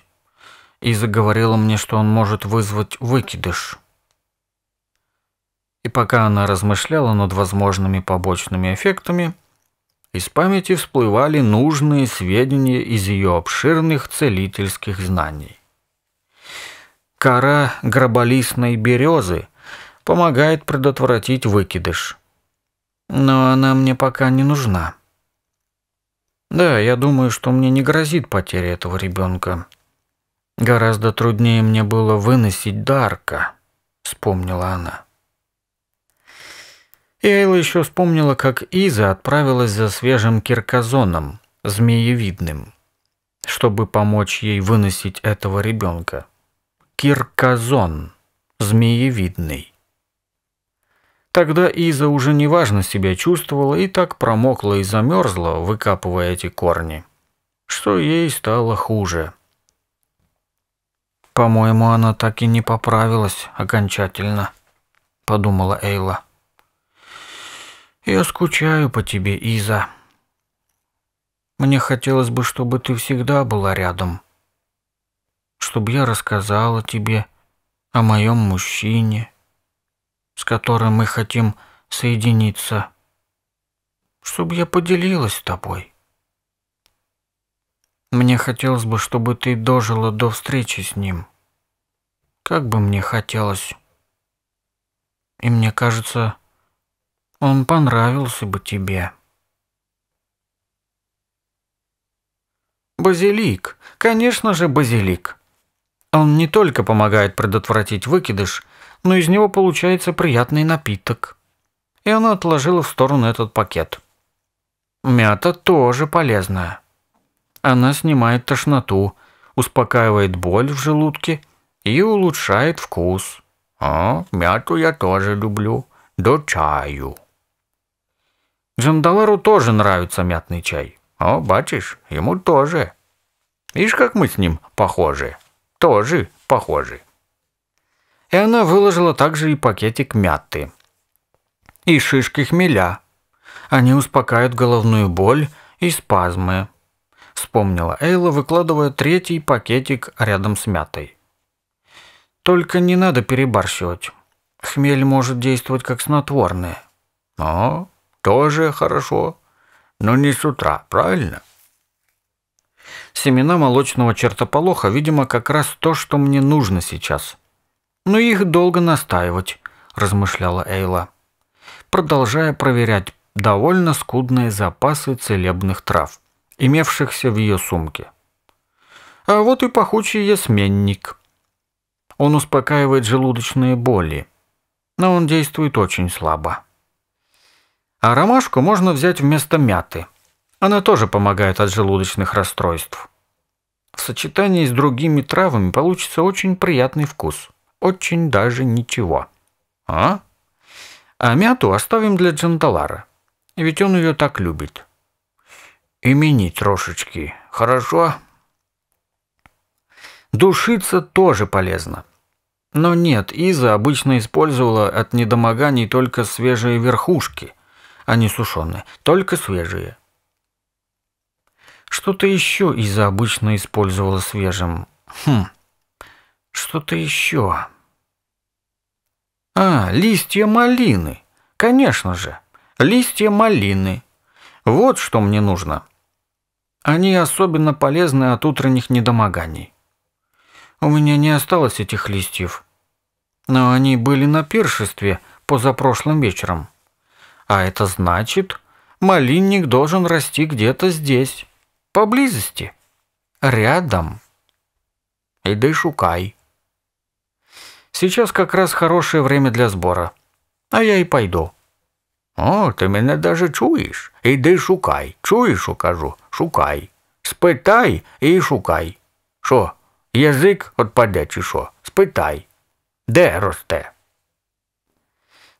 И заговорила мне, что он может вызвать выкидыш. И пока она размышляла над возможными побочными эффектами, из памяти всплывали нужные сведения из ее обширных целительских знаний. Кора гроболистной березы помогает предотвратить выкидыш. Но она мне пока не нужна. Да, я думаю, что мне не грозит потеря этого ребенка. Гораздо труднее мне было выносить Дарка, вспомнила она. Эйла еще вспомнила, как Иза отправилась за свежим киркозоном, змеевидным, чтобы помочь ей выносить этого ребенка. Киркозон, змеевидный. Тогда Иза уже неважно себя чувствовала и так промокла и замерзла, выкапывая эти корни, что ей стало хуже. «По-моему, она так и не поправилась окончательно», — подумала Эйла. Я скучаю по тебе, Иза. Мне хотелось бы, чтобы ты всегда была рядом. Чтобы я рассказала тебе о моем мужчине, с которым мы хотим соединиться. Чтобы я поделилась с тобой. Мне хотелось бы, чтобы ты дожила до встречи с ним. Как бы мне хотелось. И мне кажется, он понравился бы тебе. Базилик. Конечно же, базилик. Он не только помогает предотвратить выкидыш, но из него получается приятный напиток. И она отложила в сторону этот пакет. Мята тоже полезная. Она снимает тошноту, успокаивает боль в желудке и улучшает вкус. А, мяту я тоже люблю. До чаю. Джандалеру тоже нравится мятный чай. О, бачишь, ему тоже. Видишь, как мы с ним похожи. Тоже похожи. И она выложила также и пакетик мяты. И шишки хмеля. Они успокаивают головную боль и спазмы. Вспомнила Эйла, выкладывая третий пакетик рядом с мятой. Только не надо перебарщивать. Хмель может действовать как снотворное. О, тоже хорошо, но не с утра, правильно? Семена молочного чертополоха, видимо, как раз то, что мне нужно сейчас. Но их долго настаивать, размышляла Эйла, продолжая проверять довольно скудные запасы целебных трав, имевшихся в ее сумке. А вот и пахучий ясменник. Он успокаивает желудочные боли, но он действует очень слабо. А ромашку можно взять вместо мяты. Она тоже помогает от желудочных расстройств. В сочетании с другими травами получится очень приятный вкус. Очень даже ничего. А? А мяту оставим для джандалара. Ведь он ее так любит. Имени трошечки, хорошо? Душиться тоже полезно. Но нет, Иза обычно использовала от недомоганий только свежие верхушки – а не сушеные, только свежие. Что-то еще Иза обычно использовала свежим. Хм. Что-то еще. А, листья малины. Конечно же, листья малины. Вот что мне нужно. Они особенно полезны от утренних недомоганий. У меня не осталось этих листьев, но они были на пиршестве позапрошлым вечером. А это значит, малинник должен расти где-то здесь, поблизости, рядом. Иди шукай. Сейчас как раз хорошее время для сбора. А я и пойду. О, ты меня даже чуешь. Иди шукай. Чуешь, укажу. Шукай. Спытай и шукай. Що, Язык отпаде, чи що? Спытай. Де росте?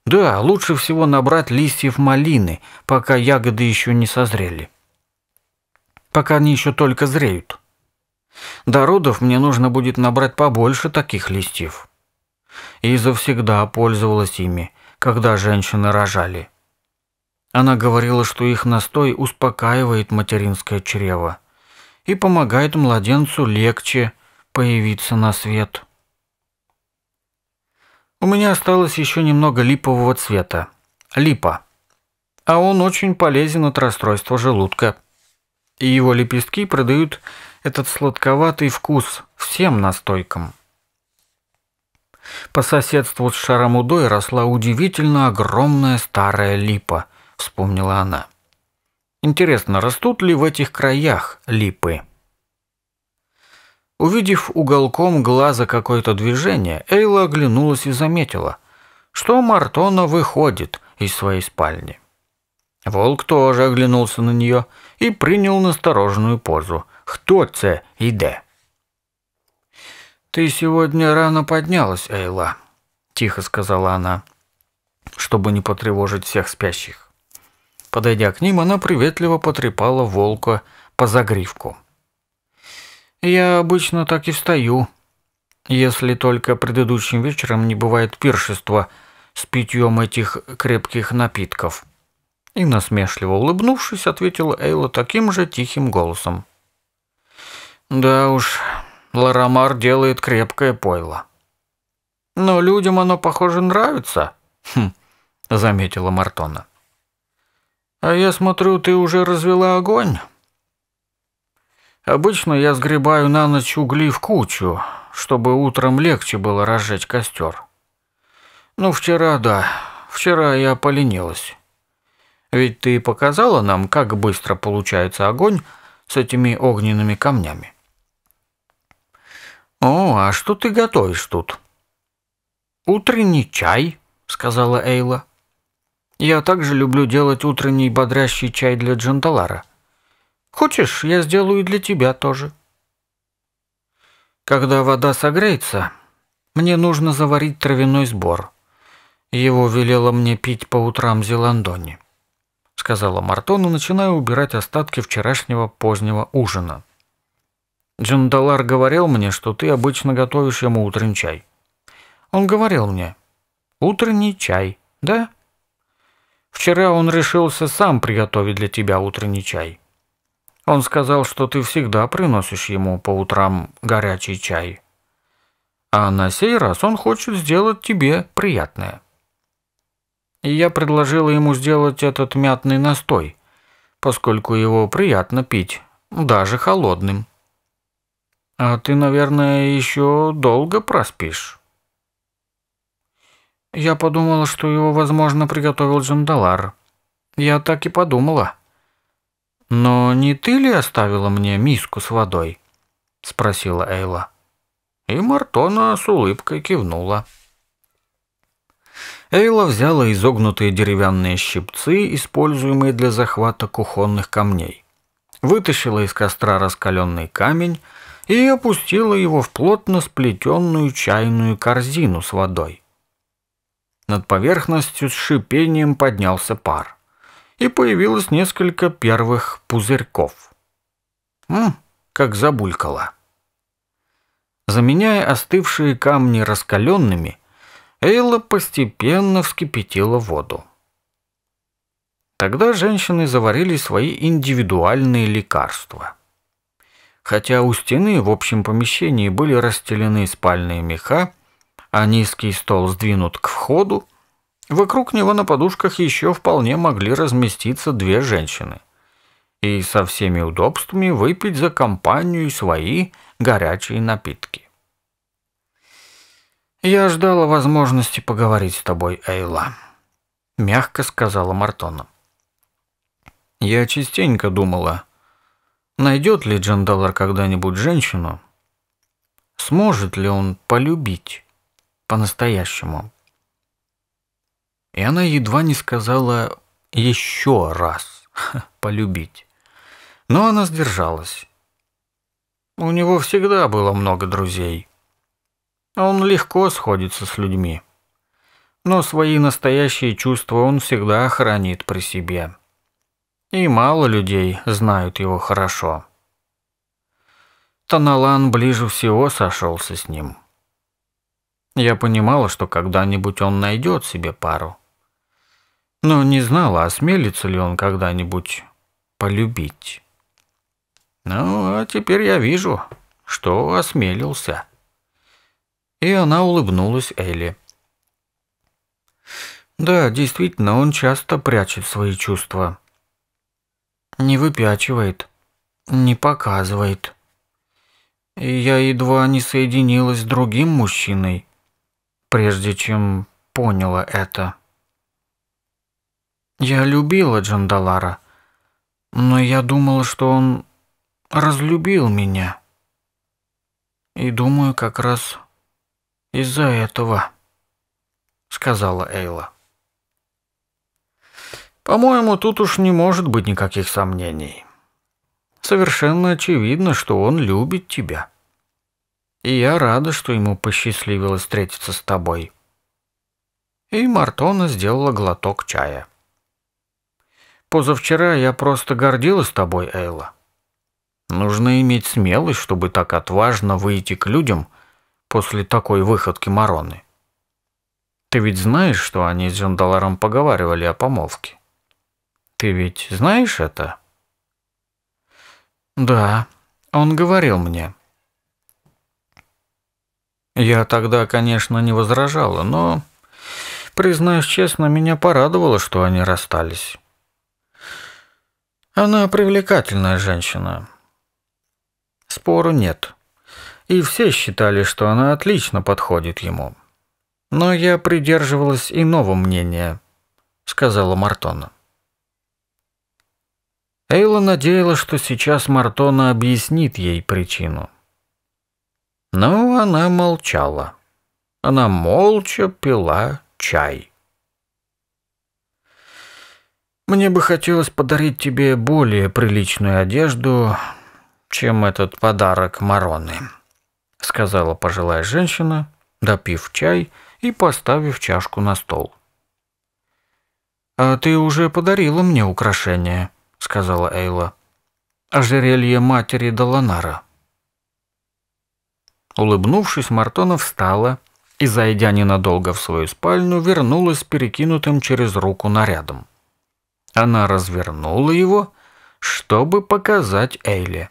Да, лучше всего набрать листьев малины, пока ягоды еще не созрели. Пока они еще только зреют. До родов мне нужно будет набрать побольше таких листьев. Иза всегда пользовалась ими, когда женщины рожали. Она говорила, что их настой успокаивает материнское чрево и помогает младенцу легче появиться на свет. У меня осталось еще немного липового цвета. Липа. А он очень полезен от расстройства желудка. И его лепестки придают этот сладковатый вкус всем настойкам. По соседству с шарамудой росла удивительно огромная старая липа, вспомнила она. Интересно, растут ли в этих краях липы? Увидев уголком глаза какое-то движение, Эйла оглянулась и заметила, что Мартона выходит из своей спальни. Волк тоже оглянулся на нее и принял настороженную позу. «Кто це иде?» «Ты сегодня рано поднялась, Эйла», – тихо сказала она, чтобы не потревожить всех спящих. Подойдя к ним, она приветливо потрепала волка по загривку. Я обычно так и встаю, Если только предыдущим вечером не бывает пиршества с питьем этих крепких напитков. И насмешливо улыбнувшись, ответила Эйла таким же тихим голосом. Да уж, Ларамар делает крепкое пойло. Но людям оно, похоже, нравится, хм, заметила Мартона. А я смотрю, ты уже развела огонь. Обычно я сгребаю на ночь угли в кучу, чтобы утром легче было разжечь костер. Ну, вчера да, вчера я поленилась. Ведь ты показала нам, как быстро получается огонь с этими огненными камнями. «О, а что ты готовишь тут?» «Утренний чай», — сказала Эйла. «Я также люблю делать утренний бодрящий чай для Джанталара. Хочешь, я сделаю и для тебя тоже. Когда вода согреется, мне нужно заварить травяной сбор. Его велела мне пить по утрам Зеландони, сказала Мартону, начиная убирать остатки вчерашнего позднего ужина. Джандалар говорил мне, что ты обычно готовишь ему утренний чай. Он говорил мне, утренний чай, да? Вчера он решился сам приготовить для тебя утренний чай. Он сказал, что ты всегда приносишь ему по утрам горячий чай. А на сей раз он хочет сделать тебе приятное. И я предложила ему сделать этот мятный настой, поскольку его приятно пить, даже холодным. А ты, наверное, еще долго проспишь. Я подумала, что его, возможно, приготовил Джандалар. Я так и подумала. «Но не ты ли оставила мне миску с водой?» – спросила Эйла. И Мартона с улыбкой кивнула. Эйла взяла изогнутые деревянные щипцы, используемые для захвата кухонных камней, вытащила из костра раскаленный камень и опустила его в плотно сплетенную чайную корзину с водой. Над поверхностью с шипением поднялся пар и появилось несколько первых пузырьков. М, как забулькало. Заменяя остывшие камни раскаленными, Эйла постепенно вскипятила воду. Тогда женщины заварили свои индивидуальные лекарства. Хотя у стены в общем помещении были расстелены спальные меха, а низкий стол сдвинут к входу, Вокруг него на подушках еще вполне могли разместиться две женщины. И со всеми удобствами выпить за компанию свои горячие напитки. «Я ждала возможности поговорить с тобой, Эйла», — мягко сказала Мартона. «Я частенько думала, найдет ли Джандалар когда-нибудь женщину, сможет ли он полюбить по-настоящему, и она едва не сказала еще раз полюбить. Но она сдержалась. У него всегда было много друзей. Он легко сходится с людьми. Но свои настоящие чувства он всегда хранит при себе. И мало людей знают его хорошо. Таналан ближе всего сошелся с ним. Я понимала, что когда-нибудь он найдет себе пару – но не знала, осмелится ли он когда-нибудь полюбить. «Ну, а теперь я вижу, что осмелился». И она улыбнулась Элли. «Да, действительно, он часто прячет свои чувства. Не выпячивает, не показывает. И я едва не соединилась с другим мужчиной, прежде чем поняла это». Я любила Джандалара, но я думала, что он разлюбил меня. И думаю, как раз из-за этого, сказала Эйла. По-моему, тут уж не может быть никаких сомнений. Совершенно очевидно, что он любит тебя. И я рада, что ему посчастливилось встретиться с тобой. И Мартона сделала глоток чая. Позавчера я просто гордилась тобой, Эйла. Нужно иметь смелость, чтобы так отважно выйти к людям после такой выходки Мароны. Ты ведь знаешь, что они с Джандаларом поговаривали о помолвке? Ты ведь знаешь это? Да, он говорил мне. Я тогда, конечно, не возражала, но, признаюсь честно, меня порадовало, что они расстались. Она привлекательная женщина. Спору нет. И все считали, что она отлично подходит ему. Но я придерживалась иного мнения, сказала Мартона. Эйла надеялась, что сейчас Мартона объяснит ей причину. Но она молчала. Она молча пила чай. Мне бы хотелось подарить тебе более приличную одежду, чем этот подарок Мароны», — сказала пожилая женщина, допив чай и поставив чашку на стол. «А ты уже подарила мне украшение», — сказала Эйла. «Ожерелье матери Даланара. Улыбнувшись, Мартона встала и, зайдя ненадолго в свою спальню, вернулась с перекинутым через руку нарядом. Она развернула его, чтобы показать Эйле.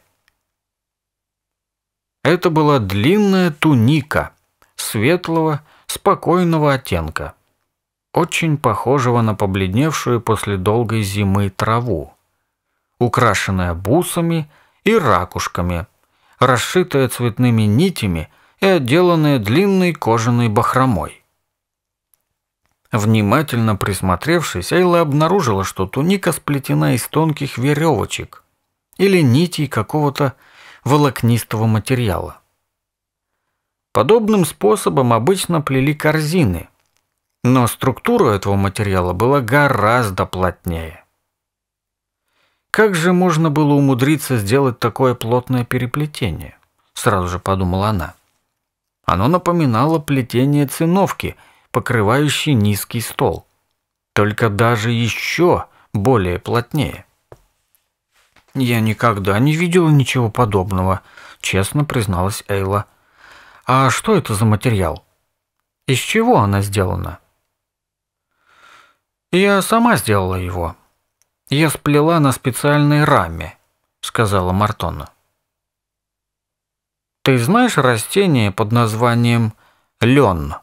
Это была длинная туника светлого, спокойного оттенка, очень похожего на побледневшую после долгой зимы траву, украшенная бусами и ракушками, расшитая цветными нитями и отделанная длинной кожаной бахромой. Внимательно присмотревшись, Эйла обнаружила, что туника сплетена из тонких веревочек или нитей какого-то волокнистого материала. Подобным способом обычно плели корзины, но структура этого материала была гораздо плотнее. Как же можно было умудриться сделать такое плотное переплетение? Сразу же подумала она. Оно напоминало плетение циновки – покрывающий низкий стол, только даже еще более плотнее. «Я никогда не видела ничего подобного», — честно призналась Эйла. «А что это за материал? Из чего она сделана?» «Я сама сделала его. Я сплела на специальной раме», — сказала Мартона. «Ты знаешь растение под названием лен?»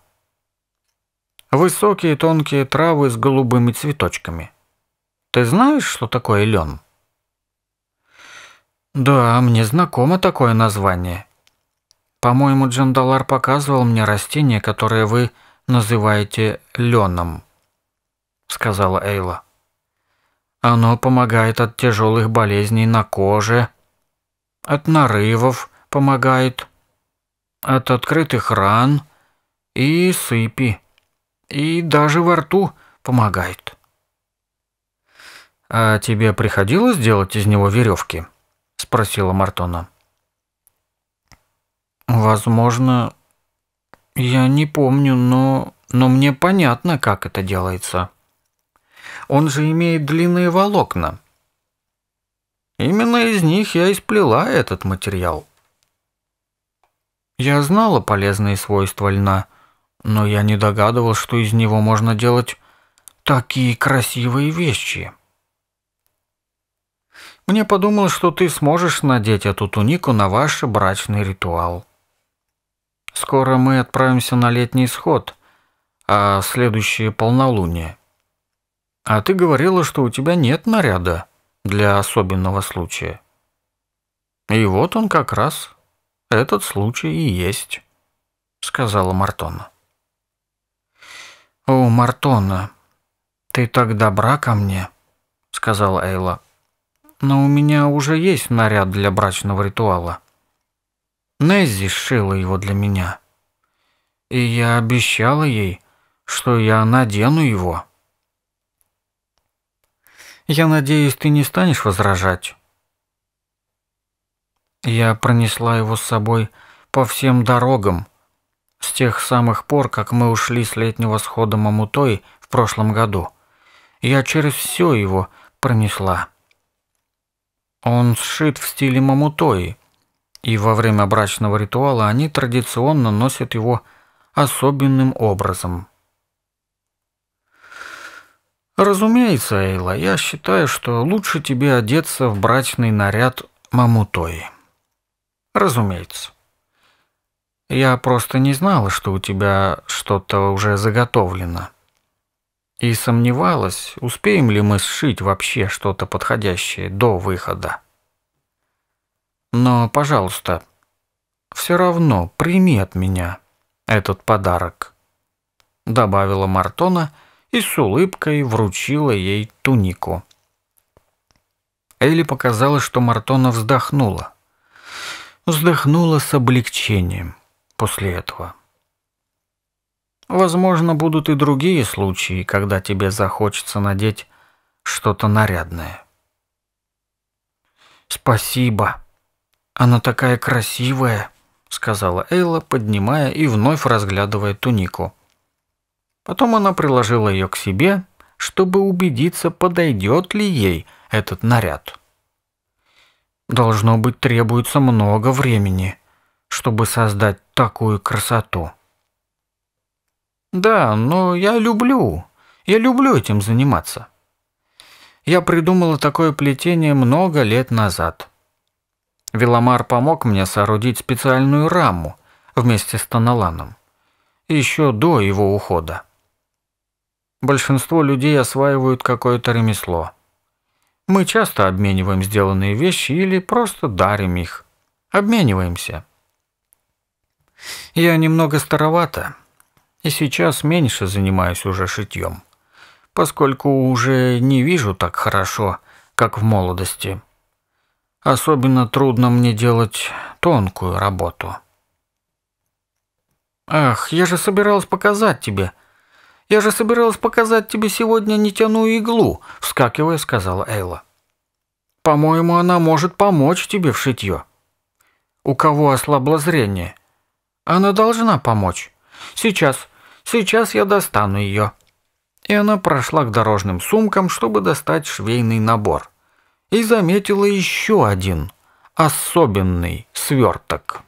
Высокие тонкие травы с голубыми цветочками. Ты знаешь, что такое лен? Да, мне знакомо такое название. По-моему, Джандалар показывал мне растение, которое вы называете леном, сказала Эйла. Оно помогает от тяжелых болезней на коже, от нарывов помогает, от открытых ран и сыпи и даже во рту помогает. «А тебе приходилось делать из него веревки?» – спросила Мартона. «Возможно, я не помню, но, но мне понятно, как это делается. Он же имеет длинные волокна. Именно из них я и сплела этот материал. Я знала полезные свойства льна – но я не догадывал, что из него можно делать такие красивые вещи. Мне подумалось, что ты сможешь надеть эту тунику на ваш брачный ритуал. Скоро мы отправимся на летний сход, а следующее полнолуние. А ты говорила, что у тебя нет наряда для особенного случая. И вот он как раз, этот случай и есть, сказала Мартона. «О, Мартона, ты так добра ко мне», — сказала Эйла. «Но у меня уже есть наряд для брачного ритуала. Неззи сшила его для меня. И я обещала ей, что я надену его». «Я надеюсь, ты не станешь возражать». Я пронесла его с собой по всем дорогам, с тех самых пор, как мы ушли с летнего схода Мамутой в прошлом году, я через все его пронесла. Он сшит в стиле Мамутои, и во время брачного ритуала они традиционно носят его особенным образом. Разумеется, Эйла, я считаю, что лучше тебе одеться в брачный наряд Мамутои. Разумеется. Я просто не знала, что у тебя что-то уже заготовлено. И сомневалась, успеем ли мы сшить вообще что-то подходящее до выхода. Но, пожалуйста, все равно прими от меня этот подарок», — добавила Мартона и с улыбкой вручила ей тунику. Элли показалось, что Мартона вздохнула. Вздохнула с облегчением после этого. Возможно, будут и другие случаи, когда тебе захочется надеть что-то нарядное. «Спасибо. Она такая красивая», — сказала Эйла, поднимая и вновь разглядывая тунику. Потом она приложила ее к себе, чтобы убедиться, подойдет ли ей этот наряд. «Должно быть, требуется много времени», чтобы создать такую красоту. Да, но я люблю. Я люблю этим заниматься. Я придумала такое плетение много лет назад. Веломар помог мне соорудить специальную раму вместе с Таналаном. Еще до его ухода. Большинство людей осваивают какое-то ремесло. Мы часто обмениваем сделанные вещи или просто дарим их. Обмениваемся. Я немного старовата, и сейчас меньше занимаюсь уже шитьем, поскольку уже не вижу так хорошо, как в молодости. Особенно трудно мне делать тонкую работу. Ах, я же собиралась показать тебе. Я же собиралась показать тебе сегодня нетяную иглу, вскакивая, сказала Эйла. По-моему, она может помочь тебе в шитье. У кого ослабло зрение – она должна помочь. Сейчас, сейчас я достану ее». И она прошла к дорожным сумкам, чтобы достать швейный набор. И заметила еще один, особенный сверток.